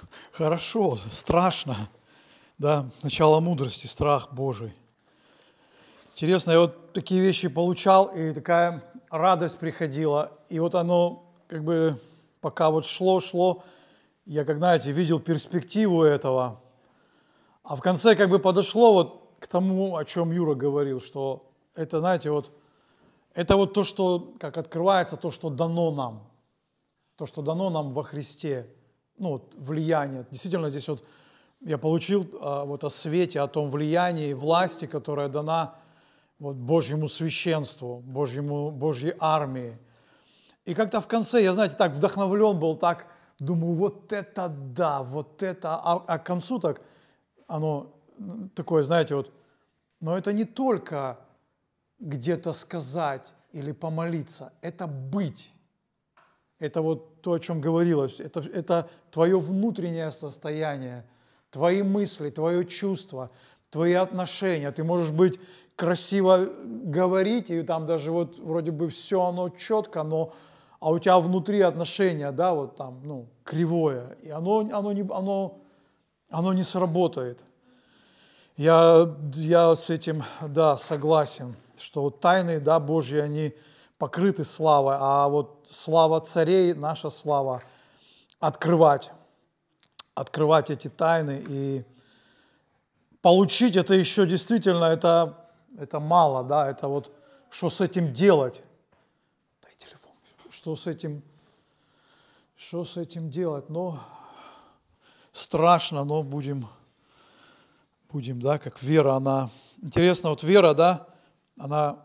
Хорошо, страшно. Да, начало мудрости, страх Божий. Интересно, я вот такие вещи получал, и такая радость приходила. И вот оно, как бы, пока вот шло, шло, я, как знаете, видел перспективу этого. А в конце как бы подошло вот к тому, о чем Юра говорил, что это, знаете, вот, это вот то, что, как открывается, то, что дано нам, то, что дано нам во Христе – ну, вот, влияние. Действительно, здесь вот я получил а, вот о свете, о том влиянии и власти, которая дана вот, Божьему священству, Божьему, Божьей армии. И как-то в конце, я, знаете, так вдохновлен был, так думаю, вот это да, вот это. А, а к концу так оно такое, знаете, вот, но это не только где-то сказать или помолиться, это быть. Это вот то, о чем говорилось. Это, это твое внутреннее состояние, твои мысли, твое чувство, твои отношения. Ты можешь быть красиво говорить, и там даже вот вроде бы все оно четко, но а у тебя внутри отношения, да, вот там, ну, кривое, и оно, оно, не, оно, оно не сработает. Я, я с этим, да, согласен, что вот тайны, да, Божьи, они, покрыты славой, а вот слава царей, наша слава открывать, открывать эти тайны и получить это еще действительно, это, это мало, да, это вот что с этим делать? Дай телефон. Что с этим, что с этим делать? Но ну, страшно, но будем, будем, да, как вера, она... Интересно, вот вера, да, она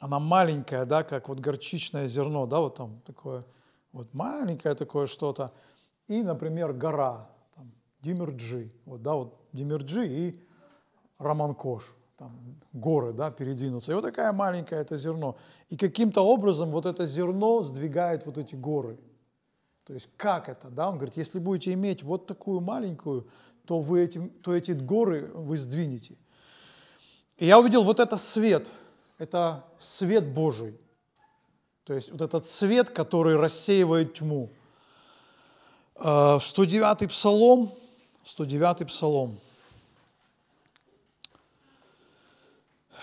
она маленькая, да, как вот горчичное зерно, да, вот там такое, вот маленькое такое что-то. И, например, гора, там, Димирджи, вот, да, вот Димирджи и Раманкош, там, горы, да, передвинутся. И вот такая маленькая это зерно. И каким-то образом вот это зерно сдвигает вот эти горы. То есть как это, да? Он говорит, если будете иметь вот такую маленькую, то, вы этим, то эти горы вы сдвинете. И я увидел вот это свет – это свет Божий. То есть вот этот свет, который рассеивает тьму. 109-й э, псалом, 109-й псалом.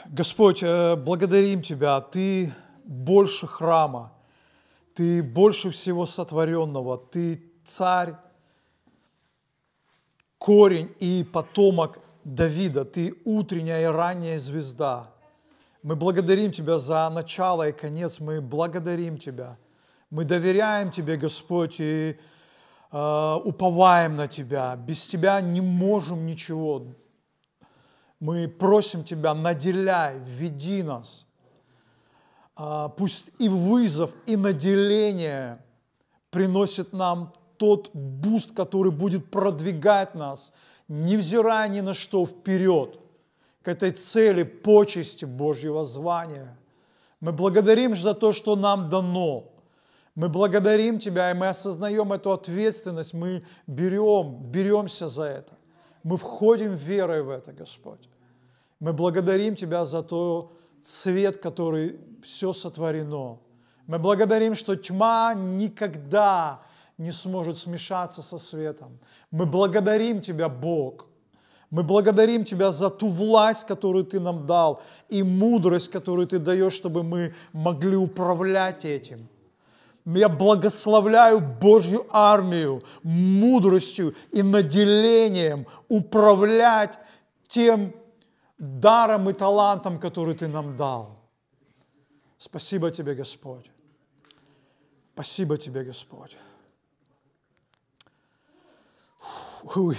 Господь, э, благодарим Тебя, Ты больше храма, Ты больше всего сотворенного, Ты царь, корень и потомок Давида, Ты утренняя и ранняя звезда – мы благодарим Тебя за начало и конец. Мы благодарим Тебя. Мы доверяем Тебе, Господь, и э, уповаем на Тебя. Без Тебя не можем ничего. Мы просим Тебя, наделяй, веди нас. Э, пусть и вызов, и наделение приносит нам тот буст, который будет продвигать нас, невзирая ни на что, вперед – к этой цели почести Божьего звания. Мы благодарим за то, что нам дано. Мы благодарим Тебя, и мы осознаем эту ответственность, мы берем, беремся за это. Мы входим верой в это, Господь. Мы благодарим Тебя за то цвет, который все сотворено. Мы благодарим, что тьма никогда не сможет смешаться со светом. Мы благодарим Тебя, Бог, мы благодарим Тебя за ту власть, которую Ты нам дал, и мудрость, которую Ты даешь, чтобы мы могли управлять этим. Я благословляю Божью армию мудростью и наделением управлять тем даром и талантом, который Ты нам дал. Спасибо Тебе, Господь. Спасибо Тебе, Господь.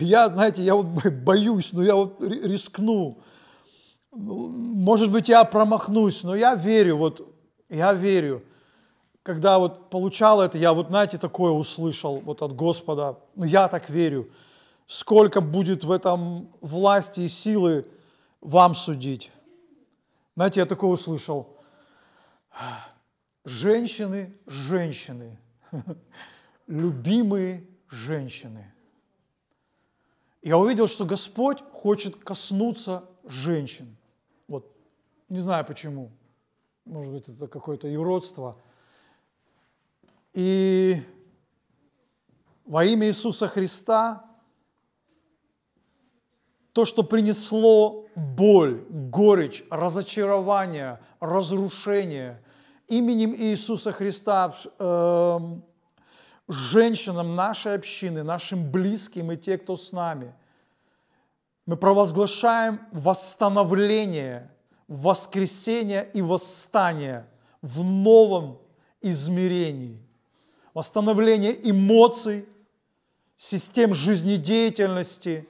я, знаете, я вот боюсь, но я вот рискну. Может быть, я промахнусь, но я верю, вот, я верю. Когда вот получал это, я вот, знаете, такое услышал вот от Господа. Ну, я так верю. Сколько будет в этом власти и силы вам судить? Знаете, я такое услышал. Женщины, женщины, любимые женщины – я увидел, что Господь хочет коснуться женщин. Вот, не знаю почему. Может быть, это какое-то юродство. И во имя Иисуса Христа то, что принесло боль, горечь, разочарование, разрушение, именем Иисуса Христа э, женщинам нашей общины, нашим близким и те, кто с нами. Мы провозглашаем восстановление, воскресение и восстание в новом измерении. Восстановление эмоций, систем жизнедеятельности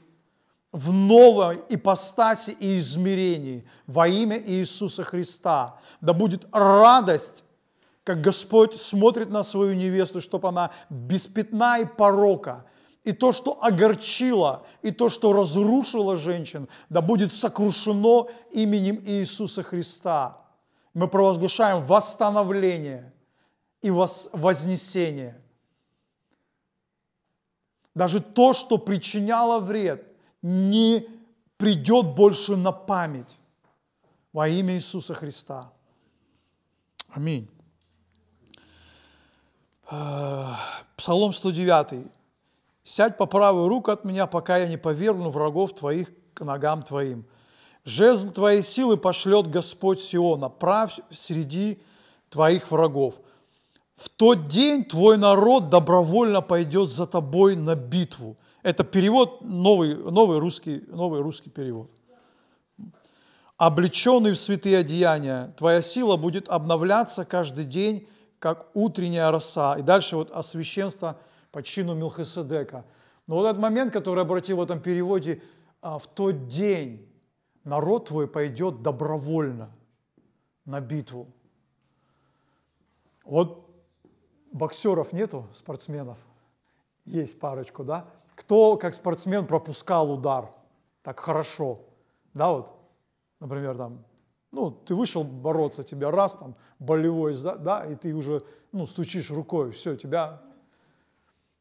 в новой ипостаси и измерении во имя Иисуса Христа. Да будет радость как Господь смотрит на свою невесту, чтобы она без пятна и порока, и то, что огорчило, и то, что разрушило женщин, да будет сокрушено именем Иисуса Христа. Мы провозглашаем восстановление и вознесение. Даже то, что причиняло вред, не придет больше на память во имя Иисуса Христа. Аминь. Э, Псалом 109. «Сядь по правую руку от меня, пока я не повергну врагов твоих к ногам твоим. Жезл твоей силы пошлет Господь Сиона, прав среди твоих врагов. В тот день твой народ добровольно пойдет за тобой на битву». Это перевод, новый, новый, русский, новый русский перевод. «Облеченный в святые одеяния, твоя сила будет обновляться каждый день, как утренняя роса. И дальше вот освященство по чину Милхиседека. Но вот этот момент, который обратил в этом переводе, а, в тот день народ твой пойдет добровольно на битву. Вот боксеров нету, спортсменов? Есть парочку, да? Кто, как спортсмен, пропускал удар так хорошо? Да, вот, например, там ну, ты вышел бороться, тебя раз там болевой, да, и ты уже, ну, стучишь рукой, все, тебя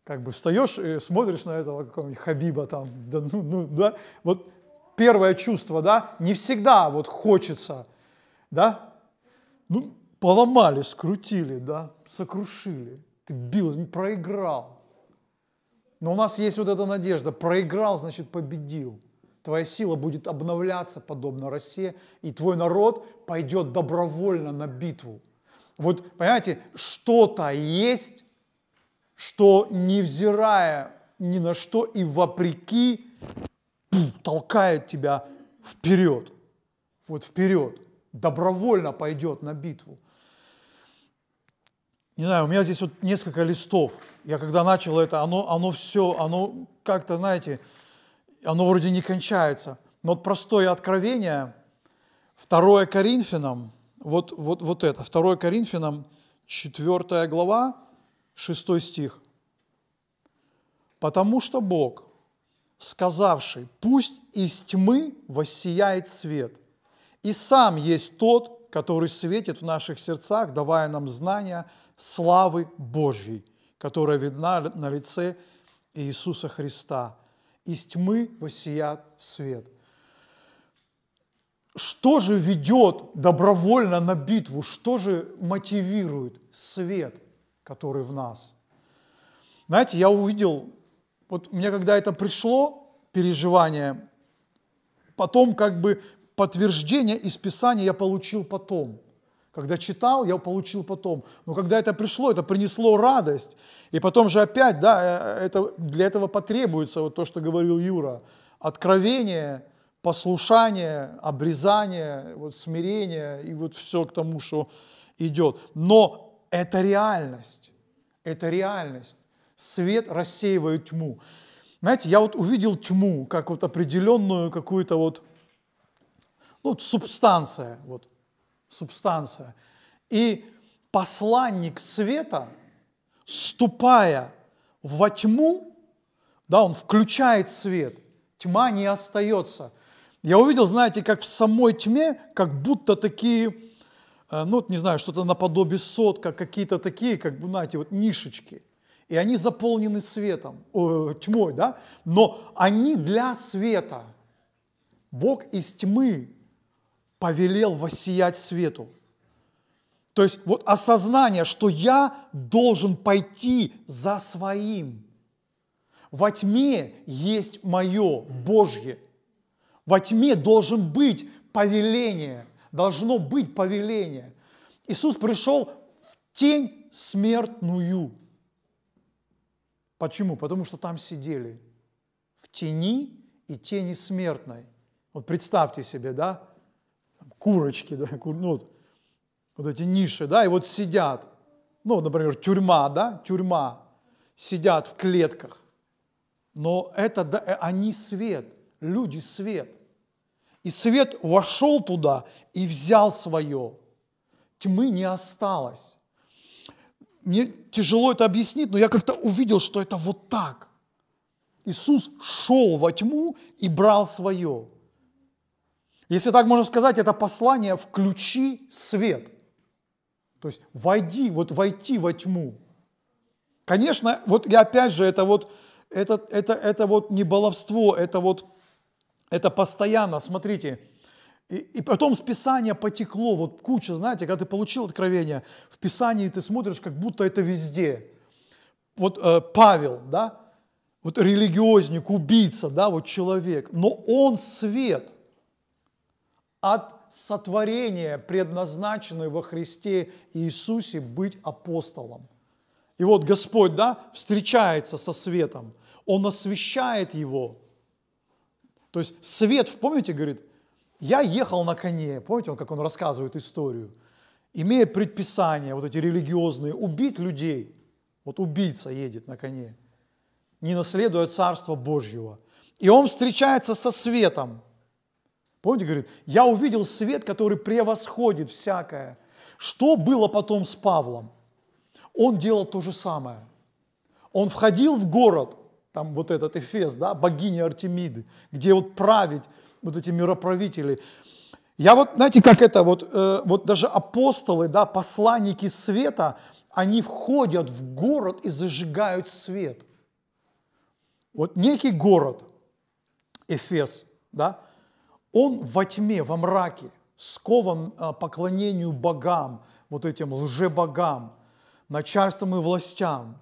как бы встаешь и смотришь на этого какого-нибудь Хабиба там, да, ну, ну, да, вот первое чувство, да, не всегда вот хочется, да, ну, поломали, скрутили, да, сокрушили, ты бил, проиграл. Но у нас есть вот эта надежда, проиграл, значит, победил – Твоя сила будет обновляться, подобно росе, и твой народ пойдет добровольно на битву. Вот, понимаете, что-то есть, что, невзирая ни на что и вопреки, толкает тебя вперед. Вот вперед. Добровольно пойдет на битву. Не знаю, у меня здесь вот несколько листов. Я когда начал это, оно, оно все, оно как-то, знаете, оно вроде не кончается. Но вот простое откровение, 2 Коринфянам, вот, вот, вот это, 2 Коринфянам, 4 глава, 6 стих. «Потому что Бог, сказавший, пусть из тьмы воссияет свет, и сам есть тот, который светит в наших сердцах, давая нам знания славы Божьей, которая видна на лице Иисуса Христа, из тьмы воссият свет. Что же ведет добровольно на битву? Что же мотивирует свет, который в нас? Знаете, я увидел, вот мне когда это пришло, переживание, потом как бы подтверждение из Писания я получил потом – когда читал, я получил потом. Но когда это пришло, это принесло радость. И потом же опять, да, э, э, это, для этого потребуется вот то, что говорил Юра. Откровение, послушание, обрезание, вот смирение и вот все к тому, что идет. Но это реальность. Это реальность. Свет рассеивает тьму. Знаете, я вот увидел тьму как вот определенную какую-то вот, ну, вот субстанция. Вот субстанция. И посланник света, ступая во тьму, да, он включает свет, тьма не остается. Я увидел, знаете, как в самой тьме, как будто такие, э, ну, не знаю, что-то наподобие сотка, какие-то такие, как бы, знаете, вот нишечки. И они заполнены светом, тьмой, да, но они для света. Бог из тьмы повелел воссиять свету. То есть вот осознание, что я должен пойти за своим. Во тьме есть мое Божье. Во тьме должен быть повеление, должно быть повеление. Иисус пришел в тень смертную. Почему? Потому что там сидели в тени и тени смертной. Вот представьте себе, да, курочки, да, кур, ну, вот эти ниши, да, и вот сидят, ну, например, тюрьма, да, тюрьма, сидят в клетках, но это, да, э, они свет, люди свет. И свет вошел туда и взял свое. Тьмы не осталось. Мне тяжело это объяснить, но я как-то увидел, что это вот так. Иисус шел во тьму и брал свое. Если так можно сказать, это послание «включи свет». То есть войди, вот войти во тьму. Конечно, вот и опять же, это вот, это, это, это вот не баловство, это вот, это постоянно, смотрите, и, и потом с Писания потекло, вот куча, знаете, когда ты получил откровение, в Писании ты смотришь, как будто это везде. Вот э, Павел, да, вот религиозник, убийца, да, вот человек, но он свет – от сотворения, предназначенной во Христе Иисусе быть апостолом. И вот Господь, да, встречается со светом, Он освещает его. То есть свет, помните, говорит, я ехал на коне, помните, он, как он рассказывает историю, имея предписание вот эти религиозные, убить людей, вот убийца едет на коне, не наследуя Царство Божьего. И он встречается со светом – Помните, говорит, я увидел свет, который превосходит всякое. Что было потом с Павлом? Он делал то же самое. Он входил в город, там вот этот Эфес, да, богиня Артемиды, где вот править вот эти мироправители. Я вот, знаете, как это, вот, э, вот даже апостолы, да, посланники света, они входят в город и зажигают свет. Вот некий город, Эфес, да, он во тьме, во мраке, скован а, поклонению богам, вот этим лжебогам, начальством и властям.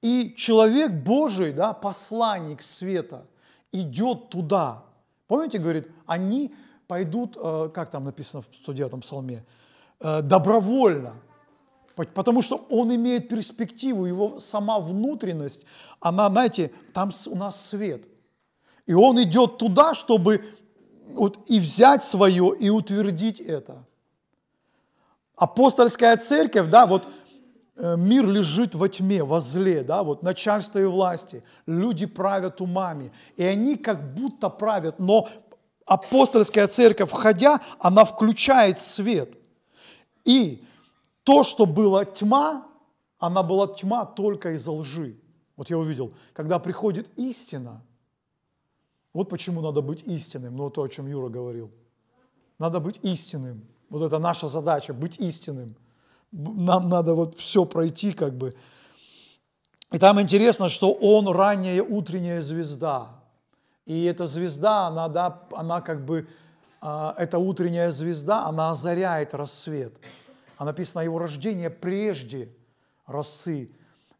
И человек Божий, да, посланник света, идет туда. Помните, говорит, они пойдут, а, как там написано в 109 псалме, э, добровольно, потому что он имеет перспективу, его сама внутренность, она, знаете, там у нас свет. И он идет туда, чтобы вот, и взять свое, и утвердить это. Апостольская церковь, да, вот э, мир лежит во тьме, во зле, да, вот начальство и власти, люди правят умами, и они как будто правят, но апостольская церковь, входя, она включает свет. И то, что было тьма, она была тьма только из-за лжи. Вот я увидел, когда приходит истина – вот почему надо быть истинным, ну то, о чем Юра говорил. Надо быть истинным. Вот это наша задача, быть истинным. Нам надо вот все пройти как бы. И там интересно, что он ранняя утренняя звезда. И эта звезда, она, да, она как бы, а, эта утренняя звезда, она озаряет рассвет. А написано его рождение прежде росы,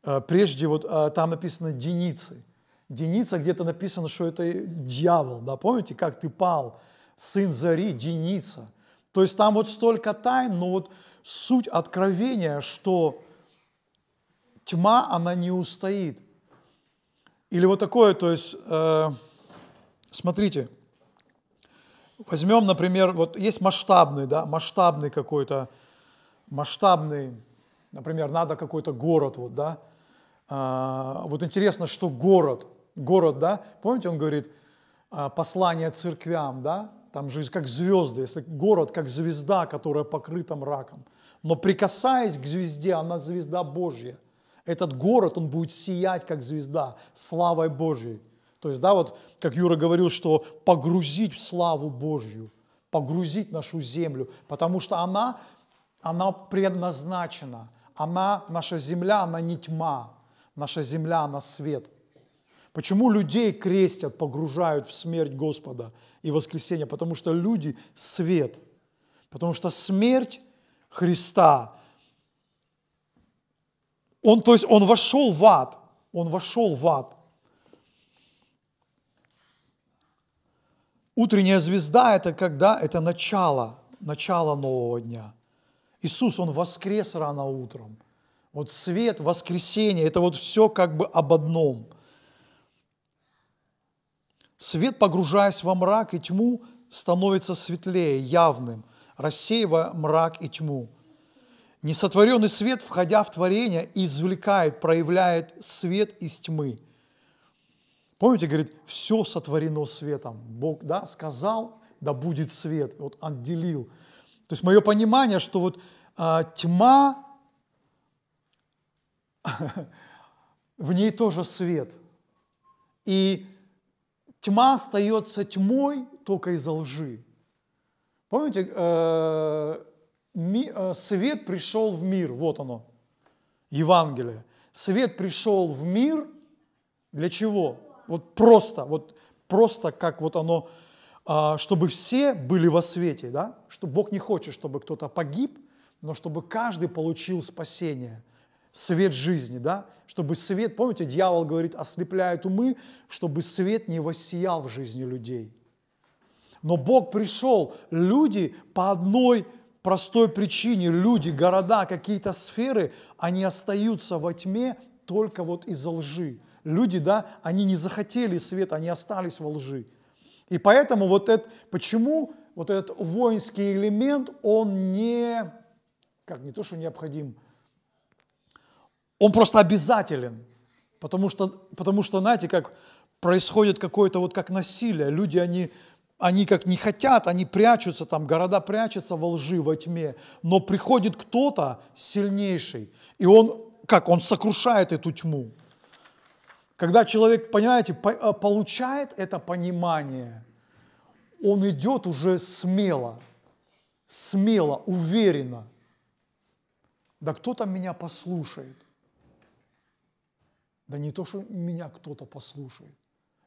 э, прежде вот э, там написано деницы – Деница где-то написано, что это дьявол, да, помните, как ты пал, сын Зари, Деница. То есть там вот столько тайн, но вот суть откровения, что тьма, она не устоит. Или вот такое, то есть, э, смотрите, возьмем, например, вот есть масштабный, да, масштабный какой-то, масштабный, например, надо какой-то город, вот, да, а, вот интересно, что город, город, да, помните, он говорит, а, послание церквям, да, там же как звезды, если город как звезда, которая покрыта мраком. Но прикасаясь к звезде, она звезда Божья. Этот город, он будет сиять как звезда, славой Божьей. То есть, да, вот как Юра говорил, что погрузить в славу Божью, погрузить нашу землю, потому что она, она предназначена, она, наша земля, она не тьма, наша земля на свет. Почему людей крестят, погружают в смерть Господа и воскресение? Потому что люди – свет. Потому что смерть Христа, он, то есть он вошел в ад, он вошел в ад. Утренняя звезда – это когда? Это начало, начало нового дня. Иисус, Он воскрес рано утром – вот свет, воскресение, это вот все как бы об одном. Свет, погружаясь во мрак и тьму, становится светлее, явным, рассеивая мрак и тьму. Несотворенный свет, входя в творение, извлекает, проявляет свет из тьмы. Помните, говорит, все сотворено светом. Бог да, сказал, да будет свет, вот отделил. То есть мое понимание, что вот а, тьма в ней тоже свет. И тьма остается тьмой только из-за лжи. Помните, э, э, свет пришел в мир, вот оно, Евангелие. Свет пришел в мир для чего? Вот просто, вот просто как вот оно, а, чтобы все были во свете, да? Что Бог не хочет, чтобы кто-то погиб, но чтобы каждый получил спасение – свет жизни, да, чтобы свет, помните, дьявол говорит, ослепляет умы, чтобы свет не воссиял в жизни людей. Но Бог пришел, люди по одной простой причине, люди, города, какие-то сферы, они остаются во тьме только вот из-за лжи. Люди, да, они не захотели свет, они остались во лжи. И поэтому вот это, почему вот этот воинский элемент, он не, как не то, что необходим, он просто обязателен. Потому что, потому что знаете, как происходит какое-то вот как насилие. Люди, они, они как не хотят, они прячутся там, города прячутся во лжи, во тьме. Но приходит кто-то сильнейший, и он как? Он сокрушает эту тьму. Когда человек, понимаете, э, получает это понимание, он идет уже смело, смело, уверенно. Да кто там меня послушает? Да не то, что меня кто-то послушает,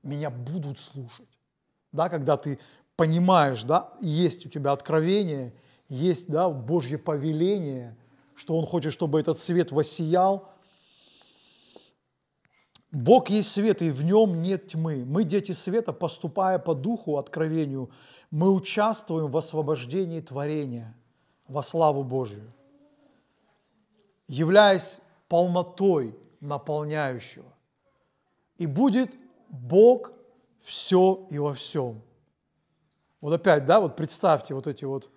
меня будут слушать. Да, когда ты понимаешь, да, есть у тебя откровение, есть, да, Божье повеление, что Он хочет, чтобы этот свет воссиял. Бог есть свет, и в нем нет тьмы. Мы, дети света, поступая по духу, откровению, мы участвуем в освобождении творения во славу Божию. Являясь полнотой наполняющего. И будет Бог все и во всем. Вот опять, да, вот представьте вот эти вот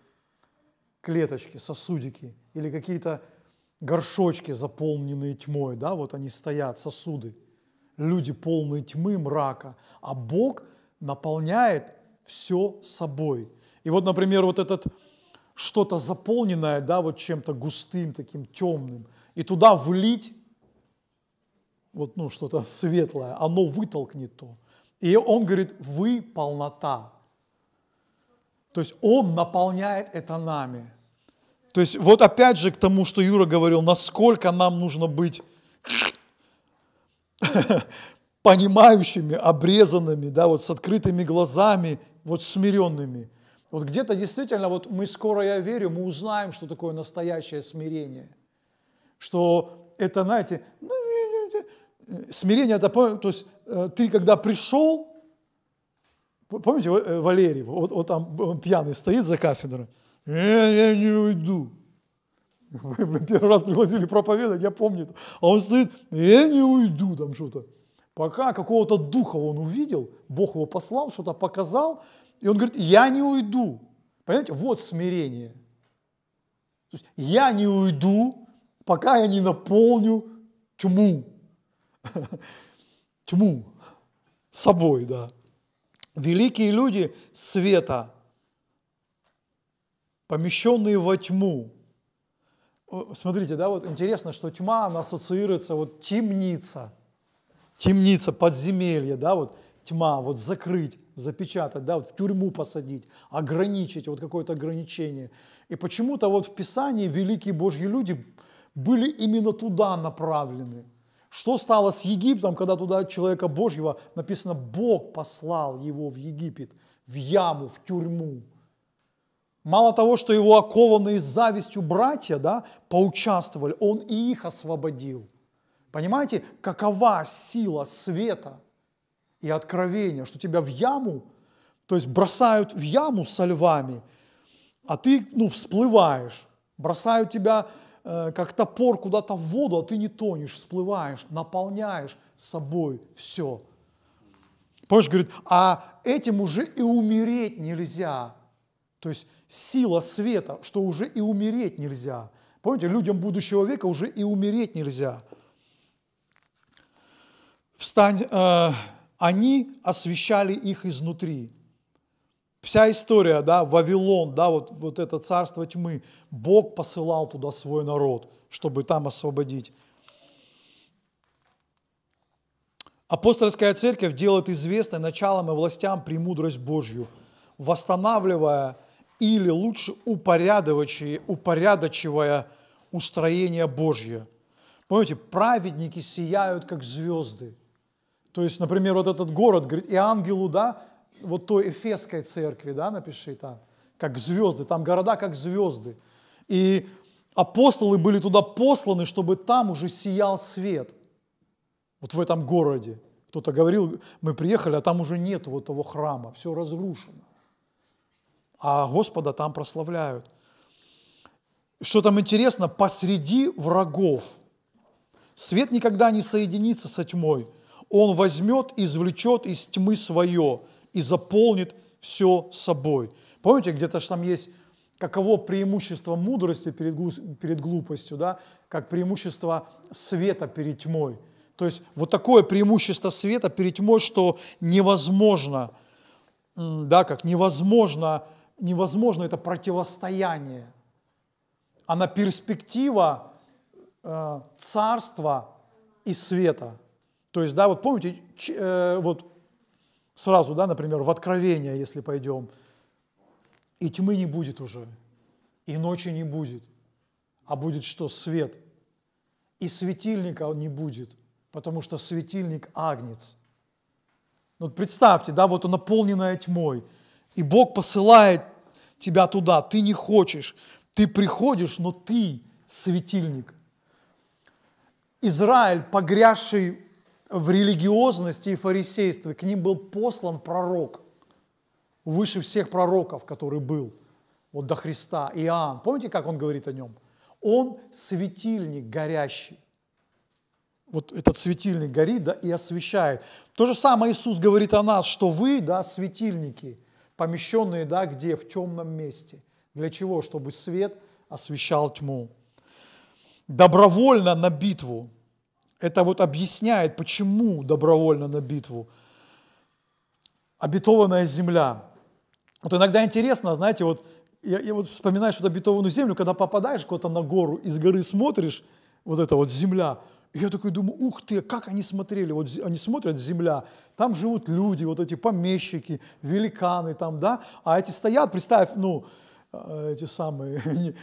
клеточки, сосудики или какие-то горшочки, заполненные тьмой, да, вот они стоят, сосуды. Люди полные тьмы, мрака, а Бог наполняет все собой. И вот, например, вот этот что-то заполненное, да, вот чем-то густым, таким темным, и туда влить вот, ну, что-то светлое, оно вытолкнет то. И он говорит, вы полнота. То есть он наполняет это нами. То есть вот опять же к тому, что Юра говорил, насколько нам нужно быть понимающими, обрезанными, да, вот с открытыми глазами, вот смиренными. Вот где-то действительно, вот мы скоро, я верю, мы узнаем, что такое настоящее смирение. Что это, знаете, «Ну, Смирение – это, то есть э, ты, когда пришел, помните э, Валерий, вот, вот там он пьяный стоит за кафедрой, я, «Э, я не уйду. Мы первый раз пригласили проповедовать, я помню. А он стоит, я не уйду там что-то. Пока какого-то духа он увидел, Бог его послал, что-то показал, и он говорит, я не уйду. Понимаете, вот смирение. То есть я не уйду, пока я не наполню тьму. тьму собой, да. Великие люди света, помещенные во тьму. Смотрите, да, вот интересно, что тьма, она ассоциируется, вот темница, темница, подземелье, да, вот тьма, вот закрыть, запечатать, да, вот в тюрьму посадить, ограничить, вот какое-то ограничение. И почему-то вот в Писании великие Божьи люди были именно туда направлены – что стало с Египтом, когда туда человека Божьего, написано, Бог послал его в Египет, в яму, в тюрьму. Мало того, что его окованные завистью братья да, поучаствовали, он и их освободил. Понимаете, какова сила света и откровения, что тебя в яму, то есть бросают в яму со львами, а ты ну, всплываешь, бросают тебя Э, как топор куда-то в воду, а ты не тонешь, всплываешь, наполняешь собой все. Помнишь, говорит, а этим уже и умереть нельзя. То есть сила света, что уже и умереть нельзя. Помните, людям будущего века уже и умереть нельзя. Встань, э, они освещали их изнутри вся история, да, Вавилон, да, вот, вот это царство тьмы, Бог посылал туда свой народ, чтобы там освободить. Апостольская церковь делает известной началом и властям премудрость Божью, восстанавливая или лучше упорядочивая, упорядочивая устроение Божье. Помните, праведники сияют, как звезды. То есть, например, вот этот город, говорит, и ангелу, да, вот той Эфесской церкви, да, напиши там, как звезды, там города как звезды. И апостолы были туда посланы, чтобы там уже сиял свет, вот в этом городе. Кто-то говорил, мы приехали, а там уже нет вот того храма, все разрушено. А Господа там прославляют. Что там интересно, посреди врагов свет никогда не соединится со тьмой. Он возьмет и извлечет из тьмы свое и заполнит все собой. Помните, где-то же там есть каково преимущество мудрости перед, перед глупостью, да? как преимущество света перед тьмой. То есть вот такое преимущество света перед тьмой, что невозможно, да, как невозможно, невозможно это противостояние. Она а перспектива э, царства и света. То есть, да, вот помните, ч, э, вот сразу, да, например, в Откровение, если пойдем, и тьмы не будет уже, и ночи не будет, а будет что? Свет. И светильника не будет, потому что светильник агнец. Ну, вот представьте, да, вот он наполненная тьмой, и Бог посылает тебя туда, ты не хочешь, ты приходишь, но ты светильник. Израиль, погрязший в религиозности и фарисействе. К ним был послан пророк, выше всех пророков, который был вот до Христа, Иоанн. Помните, как он говорит о нем? Он светильник горящий. Вот этот светильник горит да, и освещает. То же самое Иисус говорит о нас, что вы, да, светильники, помещенные, да, где? В темном месте. Для чего? Чтобы свет освещал тьму. Добровольно на битву это вот объясняет, почему добровольно на битву. Обетованная земля. Вот иногда интересно, знаете, вот я, я вот вспоминаю что-то обетованную землю, когда попадаешь куда-то на гору, из горы смотришь, вот эта вот земля, и я такой думаю, ух ты, как они смотрели, вот они смотрят, земля, там живут люди, вот эти помещики, великаны там, да, а эти стоят, представь, ну, э, эти самые,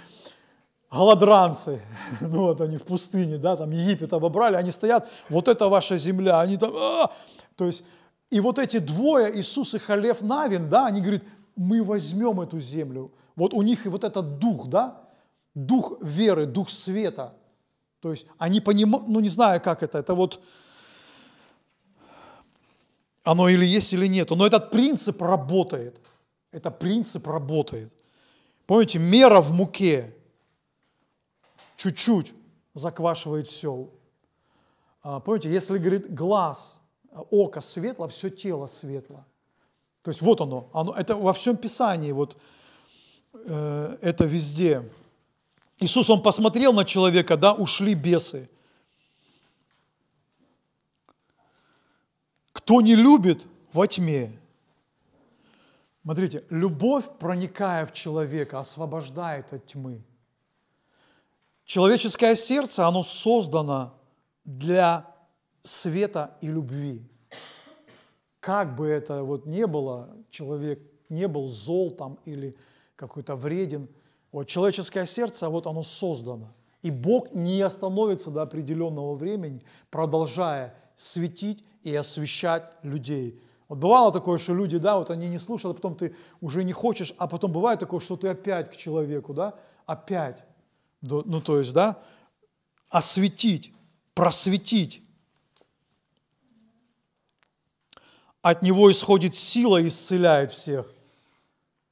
голодранцы, ну вот они в пустыне, да, там Египет обобрали, они стоят, вот это ваша земля, они там, «А!» то есть, и вот эти двое, Иисус и Халев Навин, да, они говорят, мы возьмем эту землю, вот у них и вот этот дух, да, дух веры, дух света, то есть они понимают, ну не знаю, как это, это вот, оно или есть, или нет, но этот принцип работает, это принцип работает. Помните, мера в муке – чуть-чуть заквашивает все. А, помните, если, говорит, глаз, а, око светло, все тело светло. То есть вот оно, оно это во всем Писании, вот э, это везде. Иисус, он посмотрел на человека, да, ушли бесы. Кто не любит, во тьме. Смотрите, любовь, проникая в человека, освобождает от тьмы. Человеческое сердце, оно создано для света и любви. Как бы это вот не было, человек не был зол там или какой-то вреден. Вот человеческое сердце, вот оно создано. И Бог не остановится до определенного времени, продолжая светить и освещать людей. Вот бывало такое, что люди, да, вот они не слушают, а потом ты уже не хочешь, а потом бывает такое, что ты опять к человеку, да, опять ну то есть, да, осветить, просветить. От него исходит сила и исцеляет всех.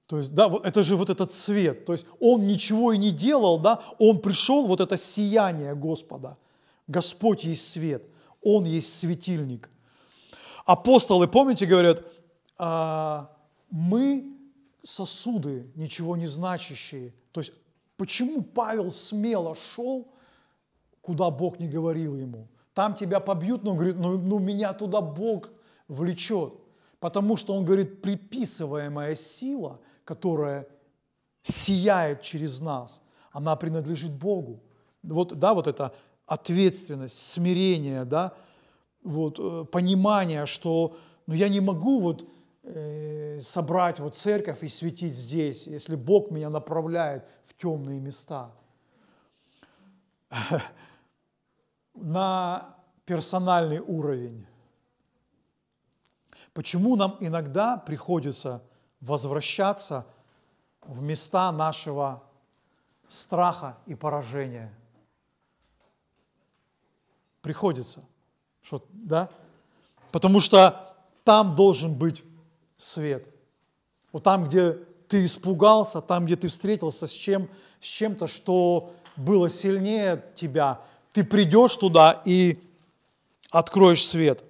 То есть, да, это же вот этот свет. То есть он ничего и не делал, да, он пришел, вот это сияние Господа. Господь есть свет, он есть светильник. Апостолы, помните, говорят, а, мы сосуды, ничего не значащие. То есть Почему Павел смело шел, куда Бог не говорил ему? Там тебя побьют, но он говорит, ну, ну меня туда Бог влечет. Потому что он говорит, приписываемая сила, которая сияет через нас, она принадлежит Богу. Вот, да, вот это ответственность, смирение, да, вот, э, понимание, что ну, я не могу вот Э, собрать вот церковь и светить здесь, если Бог меня направляет в темные места. На персональный уровень. Почему нам иногда приходится возвращаться в места нашего страха и поражения? Приходится. Что, да? Потому что там должен быть свет. Вот там, где ты испугался, там, где ты встретился с, чем, с чем-то, что было сильнее тебя, ты придешь туда и откроешь свет.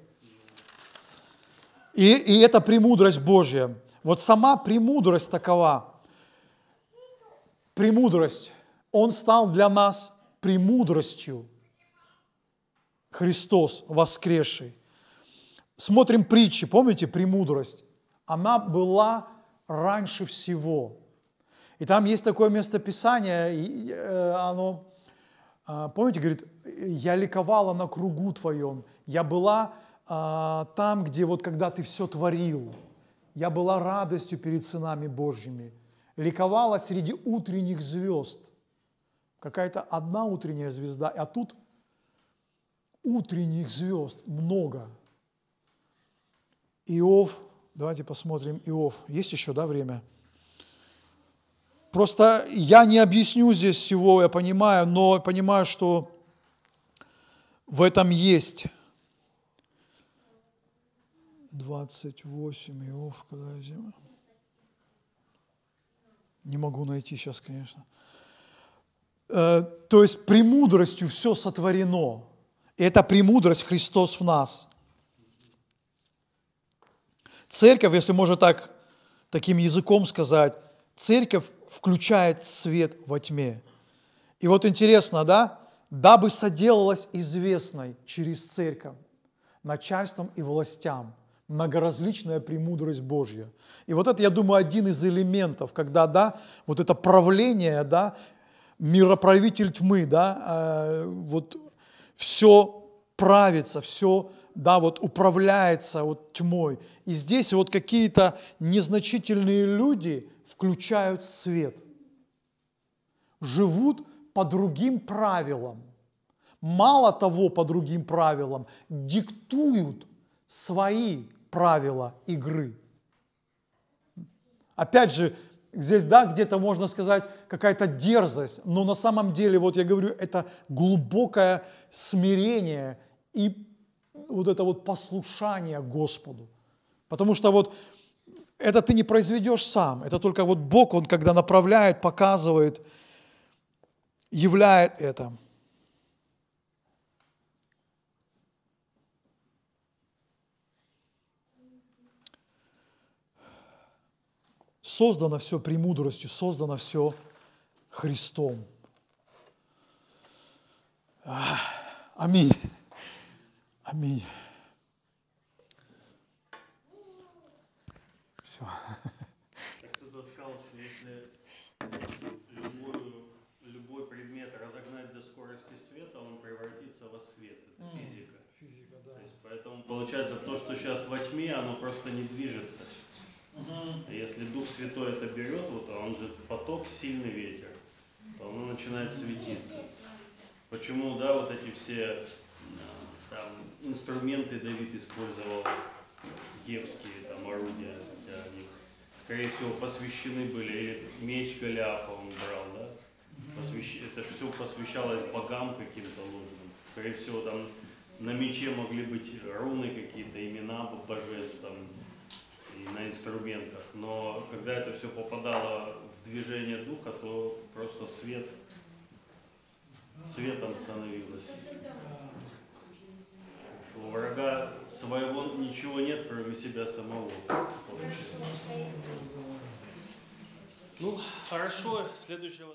И, и это премудрость Божья. Вот сама премудрость такова. Премудрость. Он стал для нас премудростью. Христос воскресший. Смотрим притчи, помните премудрость? Она была раньше всего. И там есть такое местописание, э, оно, э, помните, говорит, я ликовала на кругу твоем, я была э, там, где вот когда ты все творил, я была радостью перед сынами Божьими, ликовала среди утренних звезд. Какая-то одна утренняя звезда, а тут утренних звезд много. Иов Давайте посмотрим Иов. Есть еще, да, время? Просто я не объясню здесь всего, я понимаю, но понимаю, что в этом есть. 28 Иов, когда зима. Не могу найти сейчас, конечно. Э, то есть премудростью все сотворено. И эта премудрость Христос в нас – Церковь, если можно так, таким языком сказать, церковь включает свет во тьме. И вот интересно, да? Дабы соделалась известной через церковь, начальством и властям, многоразличная премудрость Божья. И вот это, я думаю, один из элементов, когда, да, вот это правление, да, мироправитель тьмы, да, э, вот все правится, все да, вот управляется вот тьмой. И здесь вот какие-то незначительные люди включают свет, живут по другим правилам. Мало того, по другим правилам, диктуют свои правила игры. Опять же, здесь, да, где-то можно сказать какая-то дерзость, но на самом деле, вот я говорю, это глубокое смирение и вот это вот послушание Господу. Потому что вот это ты не произведешь сам, это только вот Бог, Он когда направляет, показывает, являет это. Создано все премудростью, создано все Христом. Аминь. Аминь. Все. Так кто-то сказал, что если любую, любой предмет разогнать до скорости света, он превратится во свет. Это физика. Физика, да. То есть, поэтому получается то, что сейчас во тьме, оно просто не движется. Угу. Если Дух Святой это берет, вот а он же поток, сильный ветер, то оно начинает светиться. Почему, да, вот эти все инструменты Давид использовал, гевские там орудия для них, скорее всего, посвящены были, или меч Голиафа он брал, да? Посвящ... Это все посвящалось богам каким-то нужным. Скорее всего, там на мече могли быть руны какие-то, имена божеств там, и на инструментах. Но когда это все попадало в движение духа, то просто свет светом становилось что у врага своего ничего нет, кроме себя самого. Получается. Ну, хорошо, следующего.